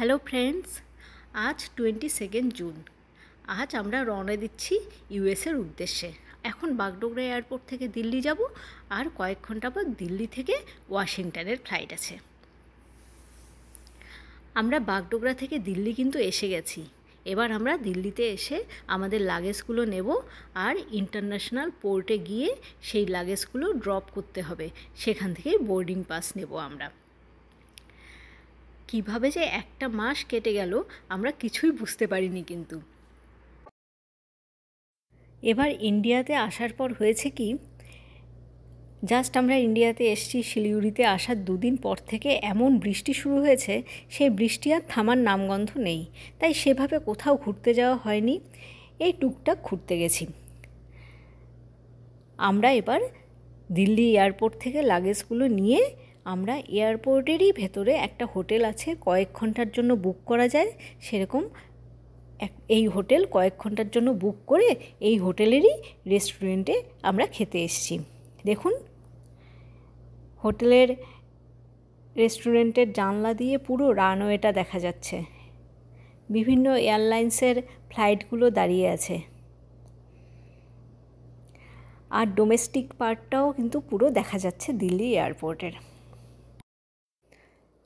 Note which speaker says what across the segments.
Speaker 1: hello friends আজ twenty second June আজ আমরা রওনা দিচ্ছি ইউএসের উদ্দেশ্যে এখন বাগডোগরা এয়ারপোর্ট থেকে দিল্লি যাব আর কয়েক ঘন্টা পর দিল্লি থেকে ওয়াশিংটনের ফ্লাইট আছে আমরা বাগডোগরা থেকে দিল্লি কিন্তু এসে গেছি এবার আমরা দিল্লিতে এসে আমাদের লাগেজগুলো নেব আর ইন্টারন্যাশনাল পোর্টে গিয়ে সেই লাগেজগুলো ড্রপ করতে হবে সেখান থেকে বোর্ডিং পাস নেব আমরা কিভাবে যে একটা মাস কেটে গেল আমরা কিছুই বুঝতে পারিনি কিন্তু এবার ইন্ডিয়াতে আসার পর হয়েছে কি জাস্ট আমরা ইন্ডিয়াতে এসছি শিলিগুড়িতে আসার দুদিন পর থেকে এমন বৃষ্টি শুরু হয়েছে সেই বৃষ্টি আর থামার নামগন্ধ নেই তাই সেভাবে কোথাও ঘুরতে যাওয়া হয়নি এই টুকটাক ঘুরতে গেছি আমরা এবার দিল্লি এয়ারপোর্ট থেকে লাগেজগুলো নিয়ে আমরা এয়ারপোর্টেরই ভেতরে একটা হোটেল আছে কয়েক ঘন্টার জন্য বুক করা যায় সেরকম এক এই হোটেল কয়েক ঘন্টার জন্য বুক করে এই হোটেলেরই রেস্টুরেন্টে আমরা খেতে এসেছি দেখুন হোটেলের রেস্টুরেন্টের জানলা দিয়ে পুরো রানওয়েটা দেখা যাচ্ছে বিভিন্ন এয়ারলাইন্সের ফ্লাইটগুলো দাঁড়িয়ে আছে আর ডোমেস্টিক পার্টটাও কিন্তু পুরো দেখা যাচ্ছে দিল্লি এয়ারপোর্টের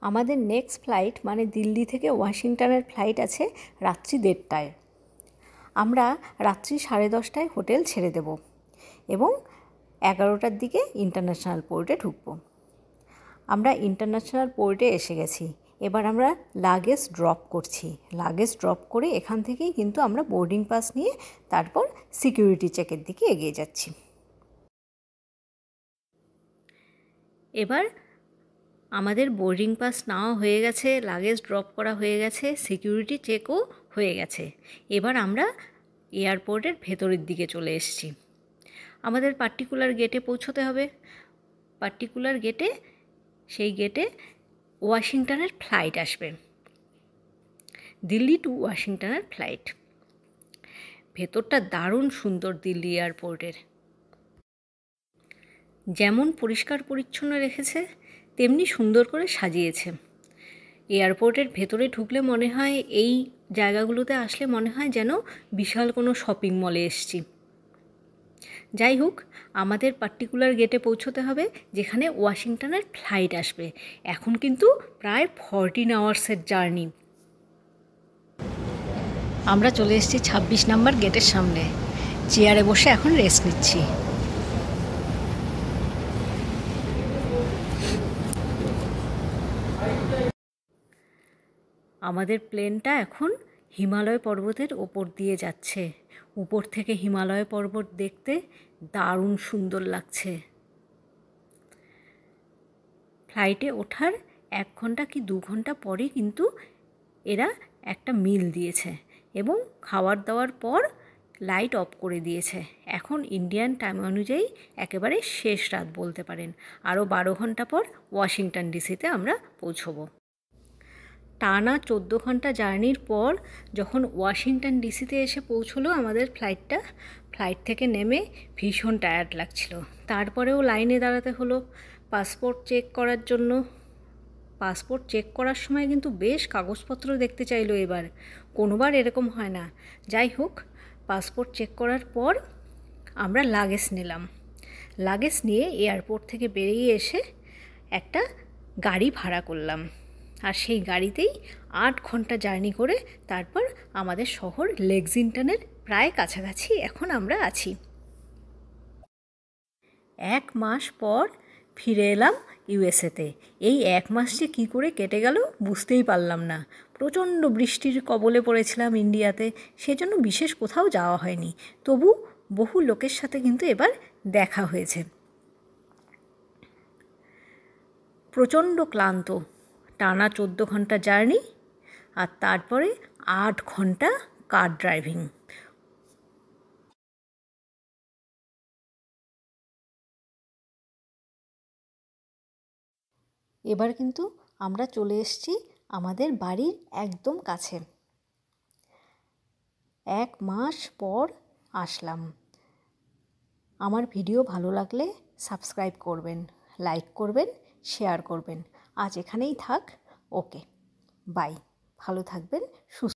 Speaker 1: আমাদের নেক্সট ফ্লাইট মানে দিল্লি থেকে ওয়াশিংটনের ফ্লাইট আছে রাত্রি দেড়টায় আমরা রাত্রি সাড়ে দশটায় হোটেল ছেড়ে দেব এবং এগারোটার দিকে ইন্টারন্যাশনাল পোর্টে ঢুকব আমরা ইন্টারন্যাশনাল পোর্টে এসে গেছি এবার আমরা লাগেজ ড্রপ করছি লাগেজ ড্রপ করে এখান থেকেই কিন্তু আমরা বোর্ডিং পাস নিয়ে তারপর সিকিউরিটি চেকের দিকে এগিয়ে যাচ্ছি এবার আমাদের বোর্ডিং পাস নেওয়া হয়ে গেছে লাগেজ ড্রপ করা হয়ে গেছে সিকিউরিটি চেকও হয়ে গেছে এবার আমরা এয়ারপোর্টের ভেতরের দিকে চলে এসেছি আমাদের পার্টিকুলার গেটে পৌঁছতে হবে পার্টিকুলার গেটে সেই গেটে ওয়াশিংটনের ফ্লাইট আসবে দিল্লি টু ওয়াশিংটনের ফ্লাইট ভেতরটা দারুণ সুন্দর দিল্লি এয়ারপোর্টের যেমন পরিষ্কার পরিচ্ছন্ন রেখেছে তেমনি সুন্দর করে সাজিয়েছে এয়ারপোর্টের ভেতরে ঢুকলে মনে হয় এই জায়গাগুলোতে আসলে মনে হয় যেন বিশাল কোনো শপিং মলে এসছি যাই হোক আমাদের পার্টিকুলার গেটে পৌঁছতে হবে যেখানে ওয়াশিংটনের ফ্লাইট আসবে এখন কিন্তু প্রায় ফরটিন আওয়ার্সের জার্নি আমরা চলে এসেছি ছাব্বিশ নম্বর গেটের সামনে চেয়ারে বসে এখন রেস্ট নিচ্ছি আমাদের প্লেনটা এখন হিমালয় পর্বতের ওপর দিয়ে যাচ্ছে উপর থেকে হিমালয় পর্বত দেখতে দারুণ সুন্দর লাগছে ফ্লাইটে ওঠার এক ঘন্টা কি দু ঘন্টা পরে কিন্তু এরা একটা মিল দিয়েছে এবং খাওয়ার দাওয়ার পর লাইট অফ করে দিয়েছে এখন ইন্ডিয়ান টাইম অনুযায়ী একেবারে শেষ রাত বলতে পারেন আরও বারো ঘন্টা পর ওয়াশিংটন ডিসিতে আমরা পৌঁছবো টানা চোদ্দ ঘন্টা জার্নির পর যখন ওয়াশিংটন ডিসিতে এসে পৌঁছলো আমাদের ফ্লাইটটা ফ্লাইট থেকে নেমে ভীষণ টায়ার্ড লাগছিল তারপরেও লাইনে দাঁড়াতে হলো পাসপোর্ট চেক করার জন্য পাসপোর্ট চেক করার সময় কিন্তু বেশ কাগজপত্র দেখতে চাইলো এবার কোনোবার এরকম হয় না যাই হোক পাসপোর্ট চেক করার পর আমরা লাগেজ নিলাম লাগেজ নিয়ে এয়ারপোর্ট থেকে বেরিয়ে এসে একটা গাড়ি ভাড়া করলাম আর সেই গাড়িতেই আট ঘন্টা জার্নি করে তারপর আমাদের শহর লেক্সিংটনের প্রায় কাছাকাছি এখন আমরা আছি এক মাস পর ফিরে এলাম ইউএসএতে এই এক মাস যে কী করে কেটে গেল বুঝতেই পারলাম না প্রচণ্ড বৃষ্টির কবলে পড়েছিলাম ইন্ডিয়াতে সেজন্য বিশেষ কোথাও যাওয়া হয়নি তবু বহু লোকের সাথে কিন্তু এবার দেখা হয়েছে প্রচণ্ড ক্লান্ত টানা চোদ্দো ঘন্টা জার্নি আর তারপরে আট ঘন্টা কার ড্রাইভিং এবার কিন্তু আমরা চলে এসছি আমাদের বাড়ির একদম কাছে এক মাস পর আসলাম আমার ভিডিও ভালো লাগলে সাবস্ক্রাইব করবেন লাইক করবেন শেয়ার করবেন আজ এখানেই থাক ওকে বাই ভালো থাকবেন সুস্থ